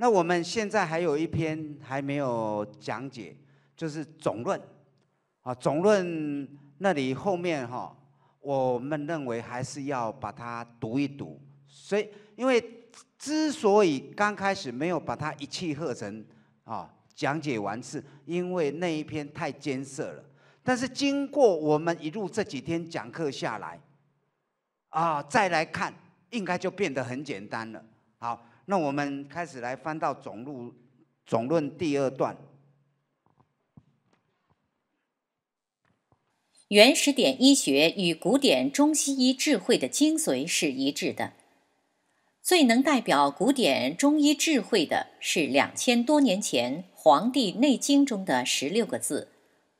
那我们现在还有一篇还没有讲解，就是总论，啊，总论那里后面哈，我们认为还是要把它读一读。所以，因为之所以刚开始没有把它一气呵成啊讲解完，是因为那一篇太艰涩了。但是经过我们一路这几天讲课下来，啊，再来看，应该就变得很简单了。好。那我们开始来翻到总论，总论第二段。原始点医学与古典中西医智慧的精髓是一致的。最能代表古典中医智慧的是两千多年前《黄帝内经》中的十六个字：“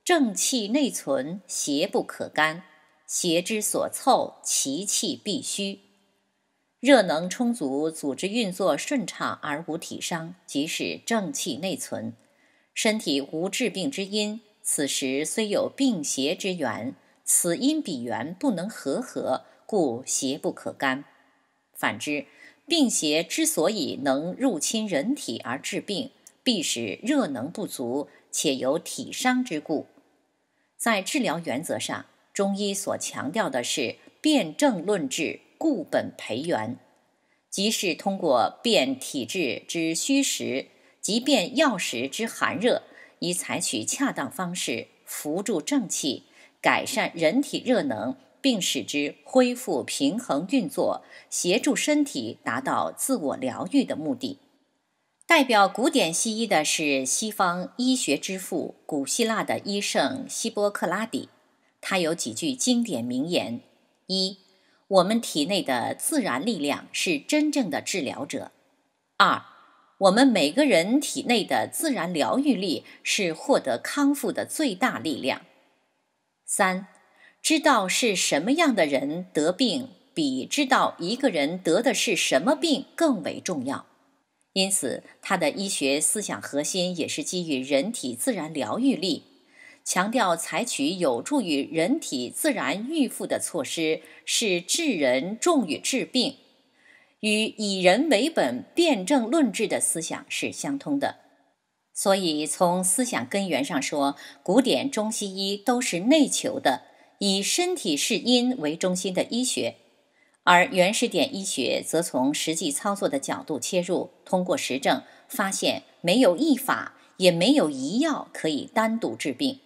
正气内存，邪不可干；邪之所凑，其气必虚。”热能充足，组织运作顺畅而无体伤，即是正气内存；身体无治病之因，此时虽有病邪之源，此因彼缘不能合合，故邪不可干。反之，病邪之所以能入侵人体而治病，必使热能不足且有体伤之故。在治疗原则上，中医所强调的是辨证论治。固本培元，即是通过辨体质之虚实，即辨药食之寒热，以采取恰当方式扶助正气，改善人体热能，并使之恢复平衡运作，协助身体达到自我疗愈的目的。代表古典西医的是西方医学之父古希腊的医圣希波克拉底，他有几句经典名言：一。我们体内的自然力量是真正的治疗者。二，我们每个人体内的自然疗愈力是获得康复的最大力量。三，知道是什么样的人得病，比知道一个人得的是什么病更为重要。因此，他的医学思想核心也是基于人体自然疗愈力。强调采取有助于人体自然预复的措施，是治人重于治病，与以人为本、辩证论治的思想是相通的。所以，从思想根源上说，古典中西医都是内求的，以身体是阴为中心的医学；而原始点医学则从实际操作的角度切入，通过实证发现，没有一法，也没有一药可以单独治病。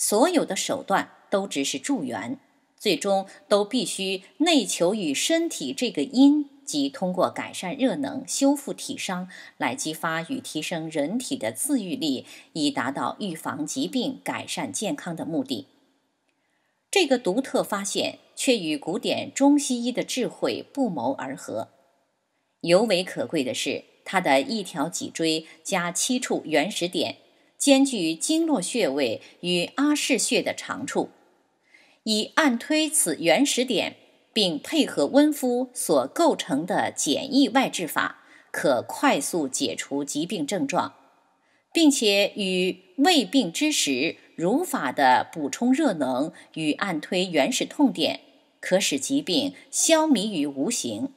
所有的手段都只是助缘，最终都必须内求于身体这个因，即通过改善热能、修复体伤来激发与提升人体的自愈力，以达到预防疾病、改善健康的目的。这个独特发现却与古典中西医的智慧不谋而合。尤为可贵的是，它的一条脊椎加七处原始点。兼具经络穴位与阿是穴的长处，以按推此原始点，并配合温敷所构成的简易外治法，可快速解除疾病症状，并且与胃病之时如法的补充热能与按推原始痛点，可使疾病消弭于无形，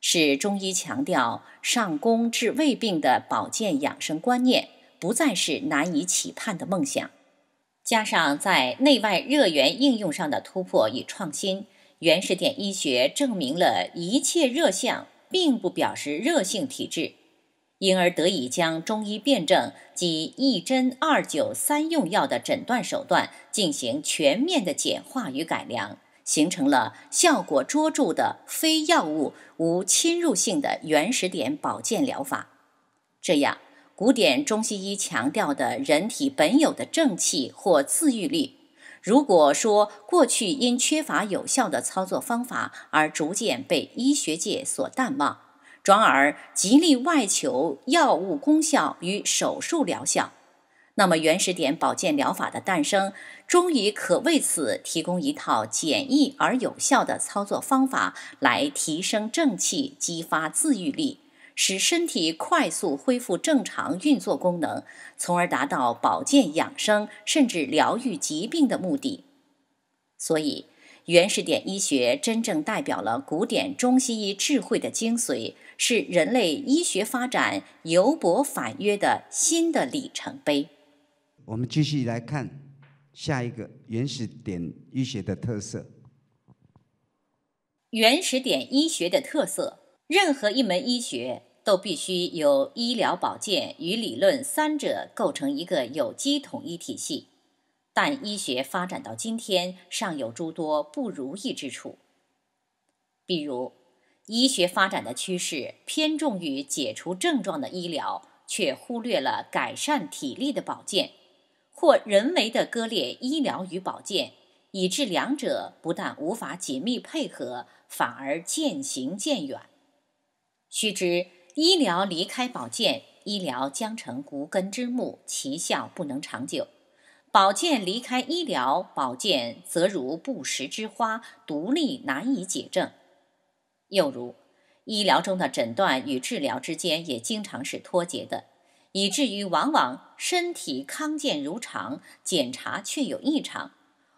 是中医强调上攻治胃病的保健养生观念。不再是难以企盼的梦想。加上在内外热源应用上的突破与创新，原始点医学证明了一切热象并不表示热性体质，因而得以将中医辨证及一针二灸三用药的诊断手段进行全面的简化与改良，形成了效果卓著的非药物、无侵入性的原始点保健疗法。这样。古典中西医强调的人体本有的正气或自愈力，如果说过去因缺乏有效的操作方法而逐渐被医学界所淡忘，转而极力外求药物功效与手术疗效，那么原始点保健疗法的诞生，终于可为此提供一套简易而有效的操作方法，来提升正气，激发自愈力。使身体快速恢复正常运作功能，从而达到保健养生甚至疗愈疾病的目的。所以，原始点医学真正代表了古典中西医智慧的精髓，是人类医学发展由博反约的新的里程碑。我们继续来看下一个原始点医学的特色。原始点医学的特色。任何一门医学都必须由医疗、保健与理论三者构成一个有机统一体系，但医学发展到今天，尚有诸多不如意之处。比如，医学发展的趋势偏重于解除症状的医疗，却忽略了改善体力的保健，或人为的割裂医疗与保健，以致两者不但无法紧密配合，反而渐行渐远。须知，医疗离开保健，医疗将成无根之木，其效不能长久；保健离开医疗，保健则如不实之花，独立难以解证。又如，医疗中的诊断与治疗之间也经常是脱节的，以至于往往身体康健如常，检查却有异常；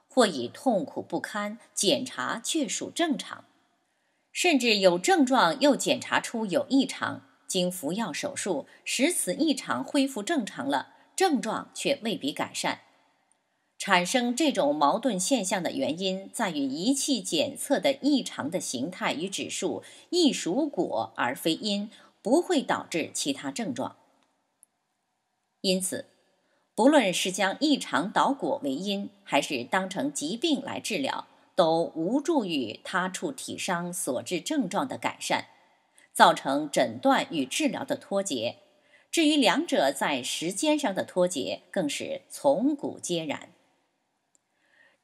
或已痛苦不堪，检查却属正常。甚至有症状，又检查出有异常，经服药、手术使此异常恢复正常了，症状却未必改善。产生这种矛盾现象的原因在于，仪器检测的异常的形态与指数，亦属果而非因，不会导致其他症状。因此，不论是将异常导果为因，还是当成疾病来治疗。都无助于他处体伤所致症状的改善，造成诊断与治疗的脱节。至于两者在时间上的脱节，更是从古皆然。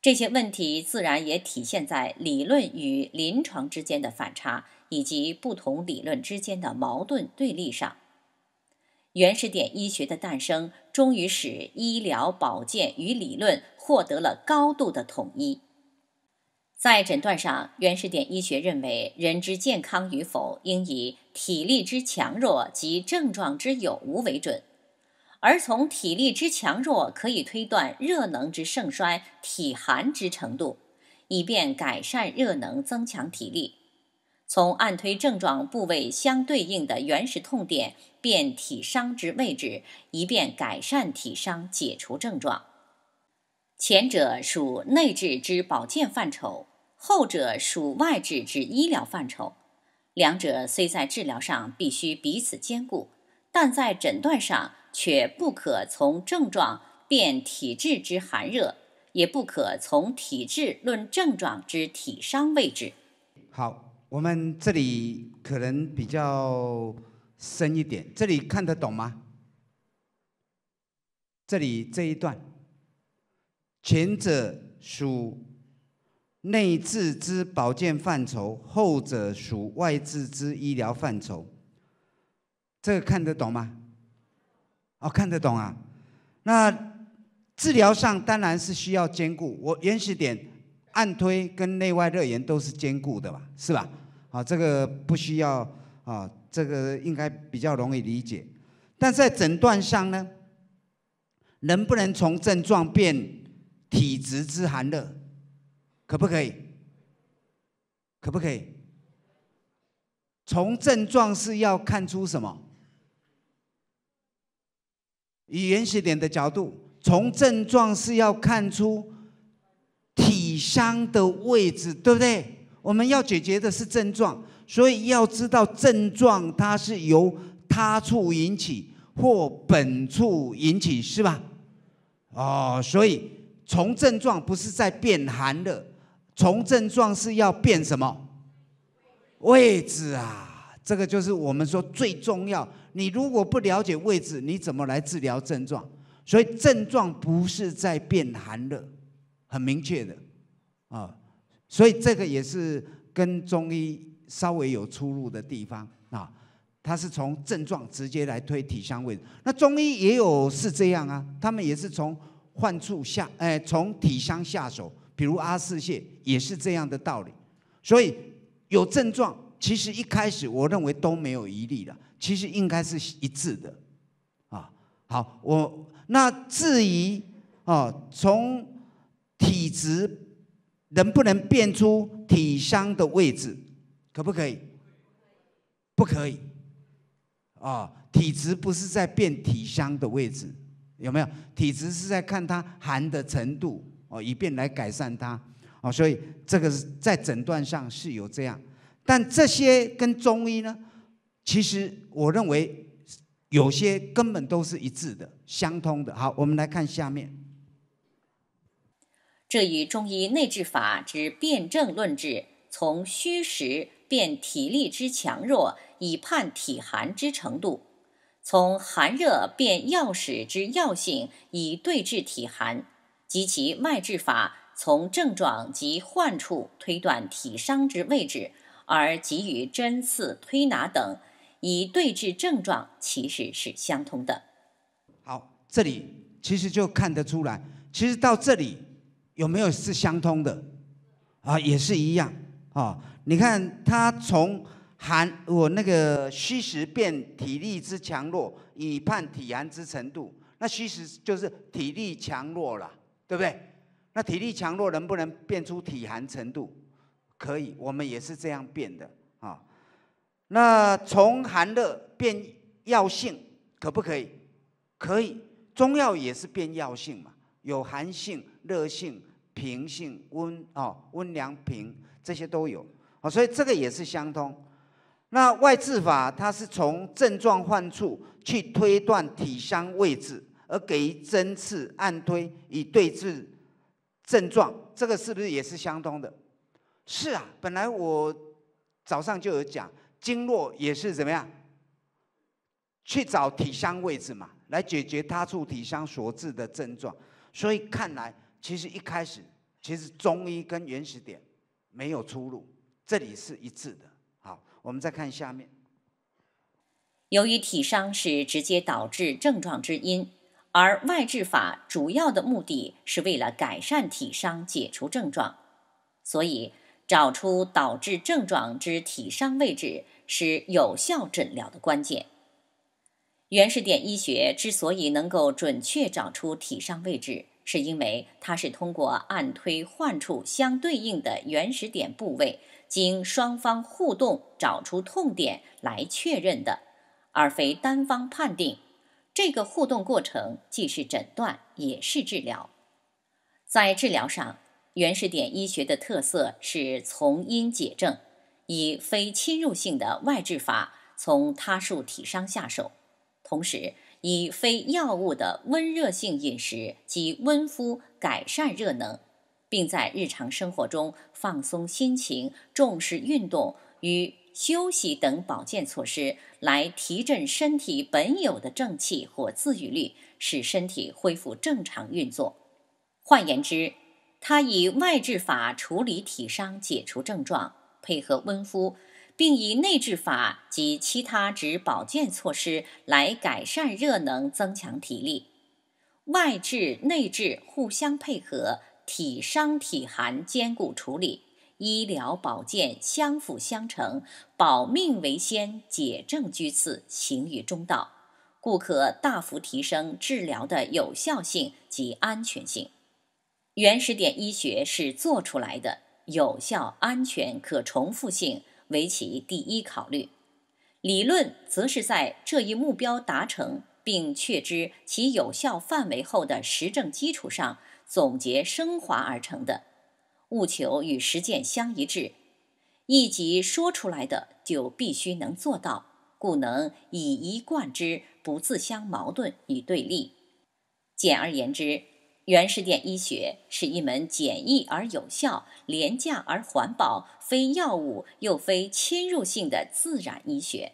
这些问题自然也体现在理论与临床之间的反差，以及不同理论之间的矛盾对立上。原始点医学的诞生，终于使医疗保健与理论获得了高度的统一。在诊断上，原始点医学认为，人之健康与否，应以体力之强弱及症状之有无为准；而从体力之强弱，可以推断热能之盛衰、体寒之程度，以便改善热能、增强体力；从按推症状部位相对应的原始痛点，辨体伤之位置，以便改善体伤、解除症状。前者属内置之保健范畴。后者属外治之医疗范畴，两者虽在治疗上必须彼此兼顾，但在诊断上却不可从症状辨体质之寒热，也不可从体质论症状之体伤位置。好，我们这里可能比较深一点，这里看得懂吗？这里这一段，前者属。内治之保健范畴，后者属外治之医疗范畴。这个看得懂吗？哦，看得懂啊。那治疗上当然是需要兼顾。我原始点按推跟内外热源都是兼顾的吧，是吧？啊，这个不需要啊，这个应该比较容易理解。但在诊断上呢，能不能从症状变体质之寒热？可不可以？可不可以？从症状是要看出什么？以原始点的角度，从症状是要看出体伤的位置，对不对？我们要解决的是症状，所以要知道症状它是由他处引起或本处引起，是吧？哦，所以从症状不是在变寒热。从症状是要变什么位置啊？这个就是我们说最重要。你如果不了解位置，你怎么来治疗症状？所以症状不是在变寒热，很明确的啊。所以这个也是跟中医稍微有出入的地方啊。它是从症状直接来推体香位。那中医也有是这样啊，他们也是从患处下，哎，从体香下手。比如阿四谢也是这样的道理，所以有症状，其实一开始我认为都没有疑虑的，其实应该是一致的，啊，好，我那至于啊，从体质能不能辨出体香的位置，可不可以？不可以，啊，体质不是在辨体香的位置，有没有？体质是在看它寒的程度。哦，以便来改善它，哦，所以这个在诊断上是有这样，但这些跟中医呢，其实我认为有些根本都是一致的、相通的。好，我们来看下面。这与中医内治法之辨证论治，从虚实辨体力之强弱，以判体寒之程度；从寒热辨药使之药性，以对治体寒。及其脉治法，从症状及患处推断体伤之位置，而给予针刺、推拿等，以对治症状，其实是相通的。好，这里其实就看得出来，其实到这里有没有是相通的啊？也是一样啊。你看，他从寒，我那个虚实变体力之强弱，以判体寒之程度。那虚实就是体力强弱了。对不对？那体力强弱能不能变出体寒程度？可以，我们也是这样变的啊。那从寒热变药性，可不可以？可以，中药也是变药性嘛，有寒性、热性、平性、温啊，温凉平这些都有啊，所以这个也是相通。那外治法，它是从症状患处去推断体相位置。而给予针刺、按推以对治症状，这个是不是也是相通的？是啊，本来我早上就有讲，经络也是怎么样去找体香位置嘛，来解决他处体香所致的症状。所以看来，其实一开始，其实中医跟原始点没有出入，这里是一致的。好，我们再看下面。由于体伤是直接导致症状之因。而外治法主要的目的是为了改善体伤、解除症状，所以找出导致症状之体伤位置是有效诊疗的关键。原始点医学之所以能够准确找出体伤位置，是因为它是通过按推患处相对应的原始点部位，经双方互动找出痛点来确认的，而非单方判定。这个互动过程既是诊断，也是治疗。在治疗上，原始点医学的特色是从因解症，以非侵入性的外治法从他术体上下手，同时以非药物的温热性饮食及温敷改善热能，并在日常生活中放松心情，重视运动与。休息等保健措施来提振身体本有的正气或自愈力，使身体恢复正常运作。换言之，他以外治法处理体伤、解除症状，配合温敷，并以内治法及其他指保健措施来改善热能、增强体力。外治内治互相配合，体伤体寒兼顾处理。医疗保健相辅相成，保命为先，解症居次，行于中道，故可大幅提升治疗的有效性及安全性。原始点医学是做出来的，有效、安全、可重复性为其第一考虑；理论则是在这一目标达成并确知其有效范围后的实证基础上总结升华而成的。务求与实践相一致，一己说出来的就必须能做到，故能以一贯之，不自相矛盾与对立。简而言之，原始点医学是一门简易而有效、廉价而环保、非药物又非侵入性的自然医学。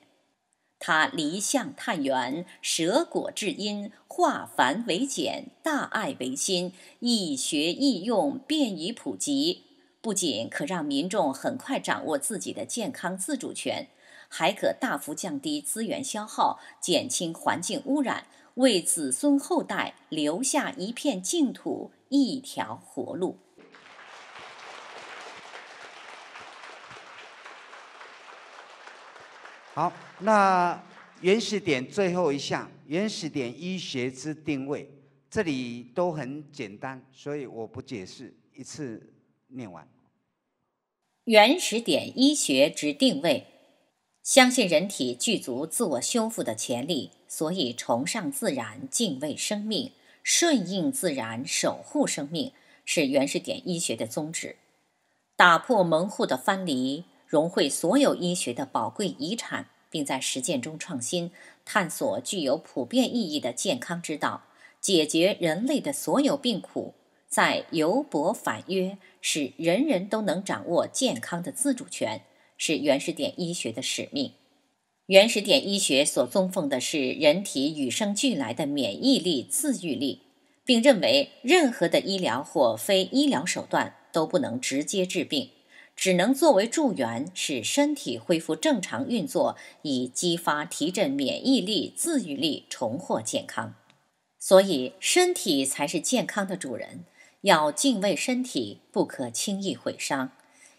它离相探源，舍果至因，化繁为简，大爱为心，易学易用，便于普及。不仅可让民众很快掌握自己的健康自主权，还可大幅降低资源消耗，减轻环境污染，为子孙后代留下一片净土、一条活路。好，那原始点最后一项，原始点医学之定位，这里都很简单，所以我不解释，一次念完。原始点医学之定位，相信人体具足自我修复的潜力，所以崇尚自然，敬畏生命，顺应自然，守护生命，是原始点医学的宗旨。打破门户的藩篱。融汇所有医学的宝贵遗产，并在实践中创新，探索具有普遍意义的健康之道，解决人类的所有病苦，在由博反约，使人人都能掌握健康的自主权，是原始点医学的使命。原始点医学所尊奉的是人体与生俱来的免疫力、自愈力，并认为任何的医疗或非医疗手段都不能直接治病。只能作为助缘，使身体恢复正常运作，以激发、提振免疫力、自愈力，重获健康。所以，身体才是健康的主人，要敬畏身体，不可轻易毁伤。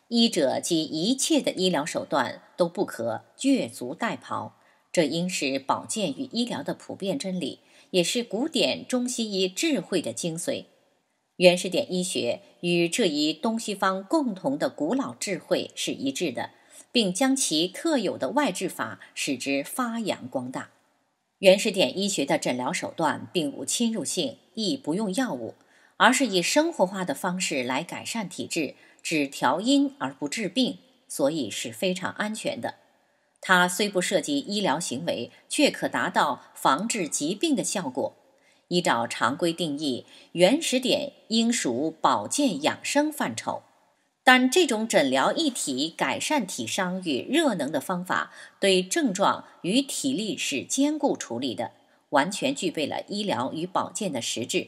医者及一切的医疗手段都不可越俎代庖，这应是保健与医疗的普遍真理，也是古典中西医智慧的精髓。元始点医学与这一东西方共同的古老智慧是一致的，并将其特有的外治法使之发扬光大。元始点医学的诊疗手段并无侵入性，亦不用药物，而是以生活化的方式来改善体质，只调阴而不治病，所以是非常安全的。它虽不涉及医疗行为，却可达到防治疾病的效果。依照常规定义，原始点应属保健养生范畴。但这种诊疗一体、改善体伤与热能的方法，对症状与体力是兼顾处理的，完全具备了医疗与保健的实质。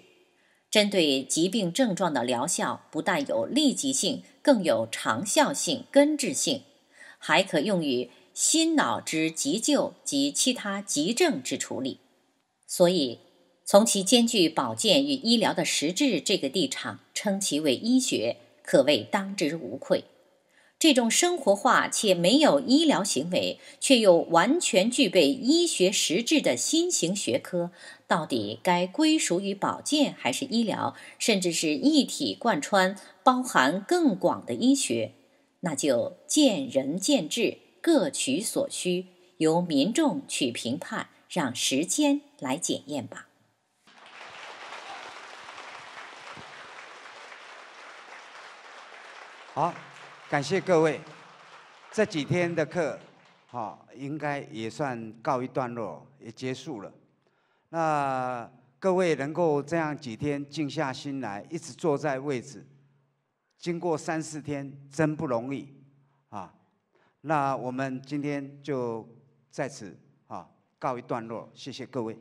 针对疾病症状的疗效不但有立即性，更有长效性、根治性，还可用于心脑之急救及其他急症之处理。所以。从其兼具保健与医疗的实质这个立场，称其为医学，可谓当之无愧。这种生活化且没有医疗行为，却又完全具备医学实质的新型学科，到底该归属于保健还是医疗，甚至是一体贯穿、包含更广的医学，那就见仁见智，各取所需，由民众去评判，让时间来检验吧。好，感谢各位，这几天的课，好，应该也算告一段落，也结束了。那各位能够这样几天静下心来，一直坐在位置，经过三四天，真不容易啊。那我们今天就在此啊，告一段落，谢谢各位。